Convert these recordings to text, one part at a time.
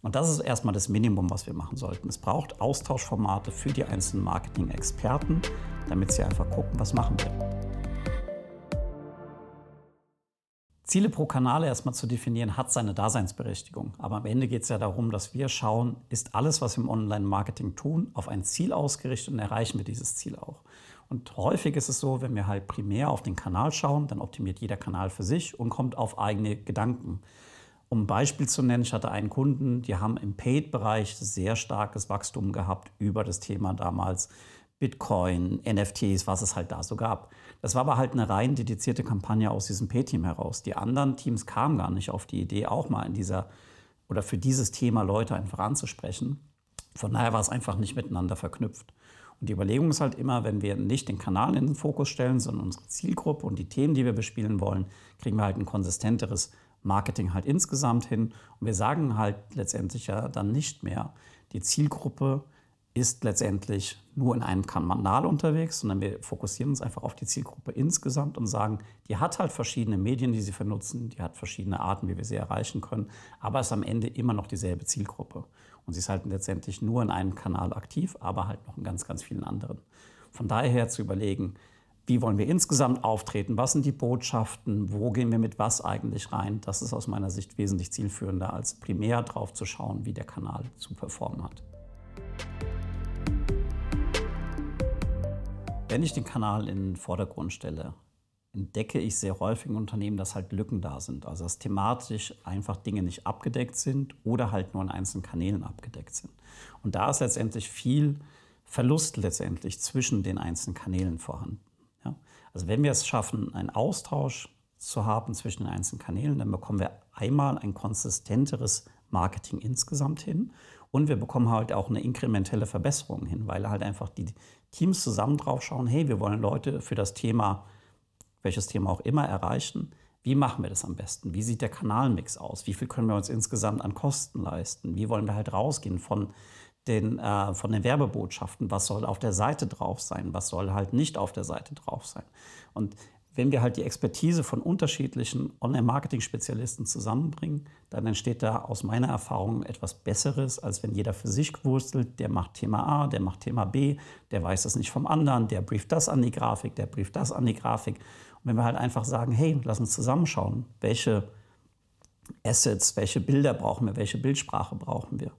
Und das ist erstmal das Minimum, was wir machen sollten. Es braucht Austauschformate für die einzelnen Marketing-Experten, damit sie einfach gucken, was machen wir. Ziele pro Kanal erstmal zu definieren, hat seine Daseinsberechtigung. Aber am Ende geht es ja darum, dass wir schauen, ist alles, was wir im Online-Marketing tun, auf ein Ziel ausgerichtet und erreichen wir dieses Ziel auch. Und häufig ist es so, wenn wir halt primär auf den Kanal schauen, dann optimiert jeder Kanal für sich und kommt auf eigene Gedanken. Um ein Beispiel zu nennen, ich hatte einen Kunden, die haben im Paid-Bereich sehr starkes Wachstum gehabt über das Thema damals Bitcoin, NFTs, was es halt da so gab. Das war aber halt eine rein dedizierte Kampagne aus diesem paid team heraus. Die anderen Teams kamen gar nicht auf die Idee, auch mal in dieser oder für dieses Thema Leute einfach anzusprechen. Von daher war es einfach nicht miteinander verknüpft. Und die Überlegung ist halt immer, wenn wir nicht den Kanal in den Fokus stellen, sondern unsere Zielgruppe und die Themen, die wir bespielen wollen, kriegen wir halt ein konsistenteres Marketing halt insgesamt hin. Und wir sagen halt letztendlich ja dann nicht mehr, die Zielgruppe ist letztendlich nur in einem Kanal unterwegs, sondern wir fokussieren uns einfach auf die Zielgruppe insgesamt und sagen, die hat halt verschiedene Medien, die sie vernutzen, die hat verschiedene Arten, wie wir sie erreichen können, aber ist am Ende immer noch dieselbe Zielgruppe. Und sie ist halt letztendlich nur in einem Kanal aktiv, aber halt noch in ganz, ganz vielen anderen. Von daher zu überlegen, wie wollen wir insgesamt auftreten, was sind die Botschaften, wo gehen wir mit was eigentlich rein. Das ist aus meiner Sicht wesentlich zielführender, als primär drauf zu schauen, wie der Kanal zu performen hat. Wenn ich den Kanal in den Vordergrund stelle, entdecke ich sehr häufig in Unternehmen, dass halt Lücken da sind. Also dass thematisch einfach Dinge nicht abgedeckt sind oder halt nur in einzelnen Kanälen abgedeckt sind. Und da ist letztendlich viel Verlust letztendlich zwischen den einzelnen Kanälen vorhanden. Also wenn wir es schaffen, einen Austausch zu haben zwischen den einzelnen Kanälen, dann bekommen wir einmal ein konsistenteres Marketing insgesamt hin und wir bekommen halt auch eine inkrementelle Verbesserung hin, weil halt einfach die Teams zusammen drauf schauen, hey, wir wollen Leute für das Thema, welches Thema auch immer, erreichen. Wie machen wir das am besten? Wie sieht der Kanalmix aus? Wie viel können wir uns insgesamt an Kosten leisten? Wie wollen wir halt rausgehen von den, äh, von den Werbebotschaften, was soll auf der Seite drauf sein, was soll halt nicht auf der Seite drauf sein. Und wenn wir halt die Expertise von unterschiedlichen Online-Marketing-Spezialisten zusammenbringen, dann entsteht da aus meiner Erfahrung etwas Besseres, als wenn jeder für sich wurstelt, der macht Thema A, der macht Thema B, der weiß das nicht vom anderen, der brieft das an die Grafik, der brieft das an die Grafik. Und wenn wir halt einfach sagen, hey, lass uns zusammenschauen, welche Assets, welche Bilder brauchen wir, welche Bildsprache brauchen wir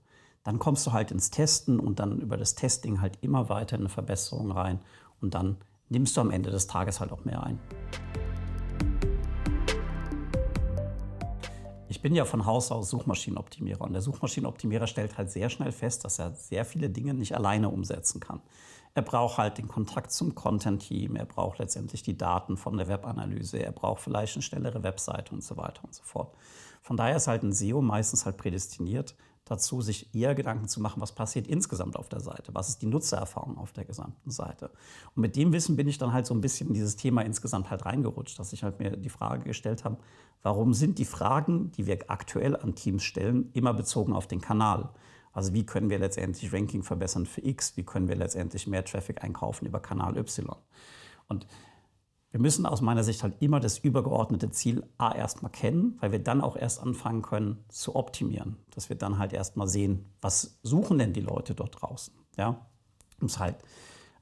dann kommst du halt ins Testen und dann über das Testing halt immer weiter in eine Verbesserung rein und dann nimmst du am Ende des Tages halt auch mehr ein. Ich bin ja von Haus aus Suchmaschinenoptimierer und der Suchmaschinenoptimierer stellt halt sehr schnell fest, dass er sehr viele Dinge nicht alleine umsetzen kann. Er braucht halt den Kontakt zum Content-Team, er braucht letztendlich die Daten von der Webanalyse, er braucht vielleicht eine schnellere Webseite und so weiter und so fort. Von daher ist halt ein SEO meistens halt prädestiniert, dazu, sich eher Gedanken zu machen, was passiert insgesamt auf der Seite, was ist die Nutzererfahrung auf der gesamten Seite. Und mit dem Wissen bin ich dann halt so ein bisschen in dieses Thema insgesamt halt reingerutscht, dass ich halt mir die Frage gestellt habe, warum sind die Fragen, die wir aktuell an Teams stellen, immer bezogen auf den Kanal? Also wie können wir letztendlich Ranking verbessern für X? Wie können wir letztendlich mehr Traffic einkaufen über Kanal Y? Und wir müssen aus meiner Sicht halt immer das übergeordnete Ziel A erstmal kennen, weil wir dann auch erst anfangen können zu optimieren. Dass wir dann halt erstmal sehen, was suchen denn die Leute dort draußen. Ja? Um es halt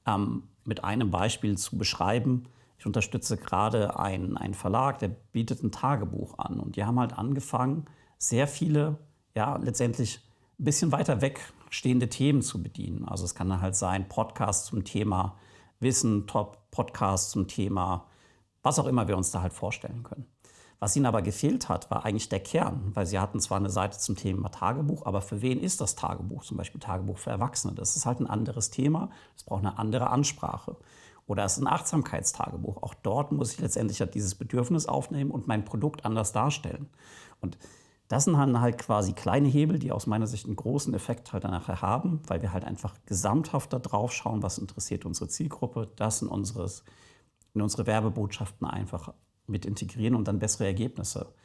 ähm, mit einem Beispiel zu beschreiben. Ich unterstütze gerade einen, einen Verlag, der bietet ein Tagebuch an. Und die haben halt angefangen, sehr viele, ja, letztendlich ein bisschen weiter weg stehende Themen zu bedienen. Also es kann dann halt sein, Podcast zum Thema Wissen, Top-Podcasts zum Thema, was auch immer wir uns da halt vorstellen können. Was ihnen aber gefehlt hat, war eigentlich der Kern, weil sie hatten zwar eine Seite zum Thema Tagebuch, aber für wen ist das Tagebuch? Zum Beispiel Tagebuch für Erwachsene. Das ist halt ein anderes Thema, es braucht eine andere Ansprache. Oder es ist ein Achtsamkeitstagebuch. Auch dort muss ich letztendlich dieses Bedürfnis aufnehmen und mein Produkt anders darstellen. Und das sind dann halt quasi kleine Hebel, die aus meiner Sicht einen großen Effekt halt nachher haben, weil wir halt einfach gesamthaft da drauf schauen, was interessiert unsere Zielgruppe, das in, unseres, in unsere Werbebotschaften einfach mit integrieren und dann bessere Ergebnisse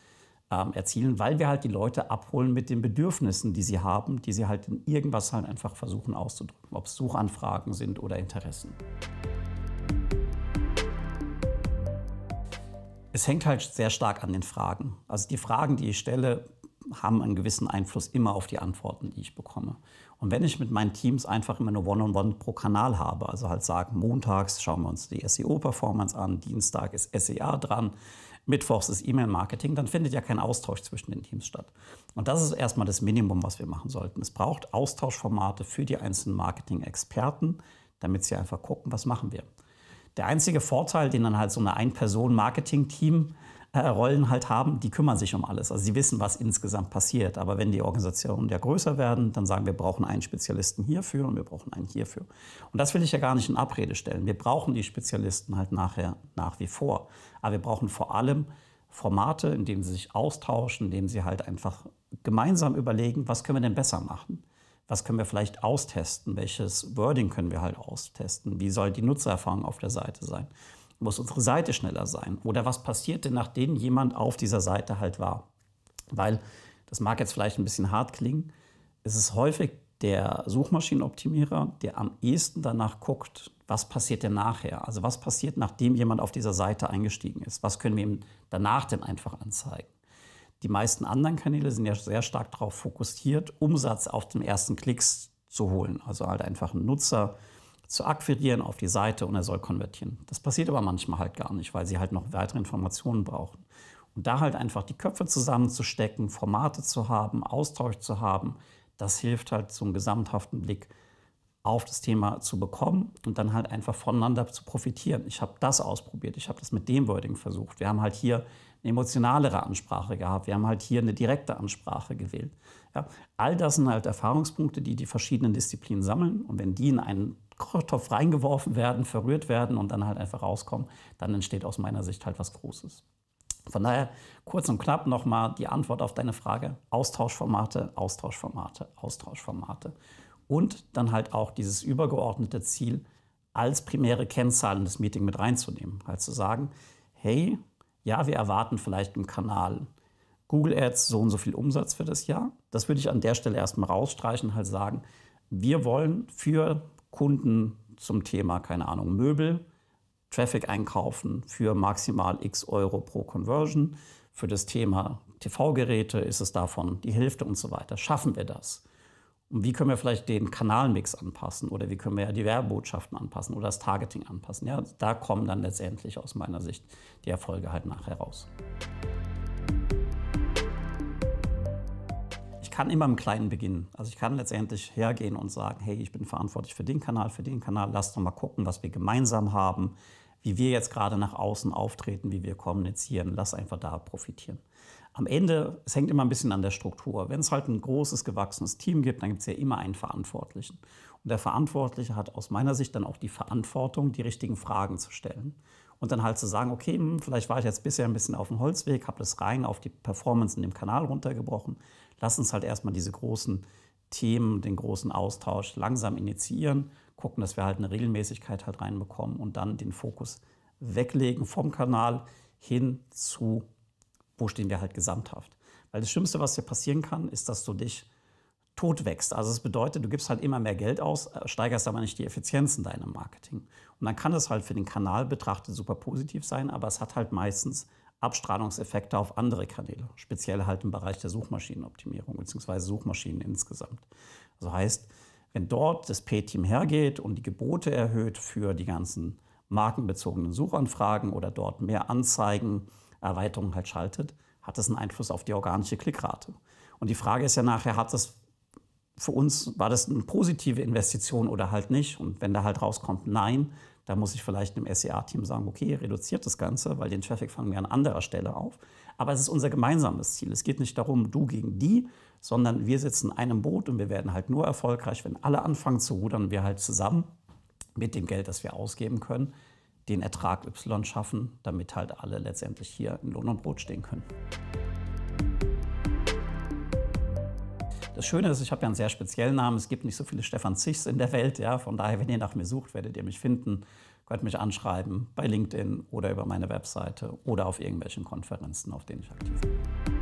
ähm, erzielen, weil wir halt die Leute abholen mit den Bedürfnissen, die sie haben, die sie halt in irgendwas halt einfach versuchen auszudrücken, ob es Suchanfragen sind oder Interessen. Es hängt halt sehr stark an den Fragen. Also die Fragen, die ich stelle, haben einen gewissen Einfluss immer auf die Antworten, die ich bekomme. Und wenn ich mit meinen Teams einfach immer nur One-on-One pro Kanal habe, also halt sagen, montags schauen wir uns die SEO-Performance an, Dienstag ist SEA dran, Mittwochs ist E-Mail-Marketing, dann findet ja kein Austausch zwischen den Teams statt. Und das ist erstmal das Minimum, was wir machen sollten. Es braucht Austauschformate für die einzelnen Marketing-Experten, damit sie einfach gucken, was machen wir. Der einzige Vorteil, den dann halt so eine Ein-Personen-Marketing-Team äh, Rollen halt haben, die kümmern sich um alles. Also sie wissen, was insgesamt passiert. Aber wenn die Organisationen ja größer werden, dann sagen wir brauchen einen Spezialisten hierfür und wir brauchen einen hierfür. Und das will ich ja gar nicht in Abrede stellen. Wir brauchen die Spezialisten halt nachher nach wie vor. Aber wir brauchen vor allem Formate, in denen sie sich austauschen, in denen sie halt einfach gemeinsam überlegen, was können wir denn besser machen was können wir vielleicht austesten, welches Wording können wir halt austesten, wie soll die Nutzererfahrung auf der Seite sein, muss unsere Seite schneller sein oder was passiert denn, nachdem jemand auf dieser Seite halt war. Weil, das mag jetzt vielleicht ein bisschen hart klingen, es ist häufig der Suchmaschinenoptimierer, der am ehesten danach guckt, was passiert denn nachher? Also was passiert, nachdem jemand auf dieser Seite eingestiegen ist? Was können wir ihm danach denn einfach anzeigen? Die meisten anderen Kanäle sind ja sehr stark darauf fokussiert, Umsatz auf den ersten Klicks zu holen. Also halt einfach einen Nutzer zu akquirieren auf die Seite und er soll konvertieren. Das passiert aber manchmal halt gar nicht, weil sie halt noch weitere Informationen brauchen. Und da halt einfach die Köpfe zusammenzustecken, Formate zu haben, Austausch zu haben, das hilft halt so einen gesamthaften Blick auf das Thema zu bekommen und dann halt einfach voneinander zu profitieren. Ich habe das ausprobiert, ich habe das mit dem Wording versucht. Wir haben halt hier eine emotionalere Ansprache gehabt. Wir haben halt hier eine direkte Ansprache gewählt. Ja, all das sind halt Erfahrungspunkte, die die verschiedenen Disziplinen sammeln. Und wenn die in einen Kochtopf reingeworfen werden, verrührt werden und dann halt einfach rauskommen, dann entsteht aus meiner Sicht halt was Großes. Von daher kurz und knapp nochmal die Antwort auf deine Frage. Austauschformate, Austauschformate, Austauschformate. Und dann halt auch dieses übergeordnete Ziel als primäre Kennzahlen des Meeting mit reinzunehmen. Halt zu sagen, hey, ja, wir erwarten vielleicht im Kanal Google Ads so und so viel Umsatz für das Jahr. Das würde ich an der Stelle erstmal rausstreichen, halt sagen, wir wollen für Kunden zum Thema, keine Ahnung, Möbel, Traffic einkaufen für maximal x Euro pro Conversion. Für das Thema TV-Geräte ist es davon die Hälfte und so weiter. Schaffen wir das? Und wie können wir vielleicht den Kanalmix anpassen oder wie können wir die Werbebotschaften anpassen oder das Targeting anpassen? Ja, da kommen dann letztendlich aus meiner Sicht die Erfolge halt nachher raus. Ich kann immer im Kleinen beginnen. Also ich kann letztendlich hergehen und sagen, hey, ich bin verantwortlich für den Kanal, für den Kanal, lass doch mal gucken, was wir gemeinsam haben, wie wir jetzt gerade nach außen auftreten, wie wir kommunizieren, lass einfach da profitieren am Ende, es hängt immer ein bisschen an der Struktur. Wenn es halt ein großes, gewachsenes Team gibt, dann gibt es ja immer einen Verantwortlichen. Und der Verantwortliche hat aus meiner Sicht dann auch die Verantwortung, die richtigen Fragen zu stellen. Und dann halt zu sagen, okay, hm, vielleicht war ich jetzt bisher ein bisschen auf dem Holzweg, habe das rein auf die Performance in dem Kanal runtergebrochen. Lass uns halt erstmal diese großen Themen, den großen Austausch langsam initiieren, gucken, dass wir halt eine Regelmäßigkeit halt reinbekommen und dann den Fokus weglegen vom Kanal hin zu wo stehen wir halt gesamthaft? Weil das Schlimmste, was dir passieren kann, ist, dass du dich tot wächst. Also es bedeutet, du gibst halt immer mehr Geld aus, äh, steigerst aber nicht die Effizienz in deinem Marketing. Und dann kann das halt für den Kanal betrachtet super positiv sein, aber es hat halt meistens Abstrahlungseffekte auf andere Kanäle, speziell halt im Bereich der Suchmaschinenoptimierung bzw. Suchmaschinen insgesamt. Also heißt, wenn dort das P-Team hergeht und die Gebote erhöht für die ganzen markenbezogenen Suchanfragen oder dort mehr Anzeigen Erweiterung halt schaltet, hat das einen Einfluss auf die organische Klickrate. Und die Frage ist ja nachher, hat das für uns, war das eine positive Investition oder halt nicht? Und wenn da halt rauskommt, nein, da muss ich vielleicht dem SEA-Team sagen, okay, reduziert das Ganze, weil den Traffic fangen wir an anderer Stelle auf. Aber es ist unser gemeinsames Ziel. Es geht nicht darum, du gegen die, sondern wir sitzen in einem Boot und wir werden halt nur erfolgreich, wenn alle anfangen zu rudern, wir halt zusammen mit dem Geld, das wir ausgeben können, den Ertrag Y schaffen, damit halt alle letztendlich hier in Lohn und Brot stehen können. Das Schöne ist, ich habe ja einen sehr speziellen Namen. Es gibt nicht so viele Stefan Zichs in der Welt. Ja? Von daher, wenn ihr nach mir sucht, werdet ihr mich finden. Könnt mich anschreiben bei LinkedIn oder über meine Webseite oder auf irgendwelchen Konferenzen, auf denen ich aktiv bin.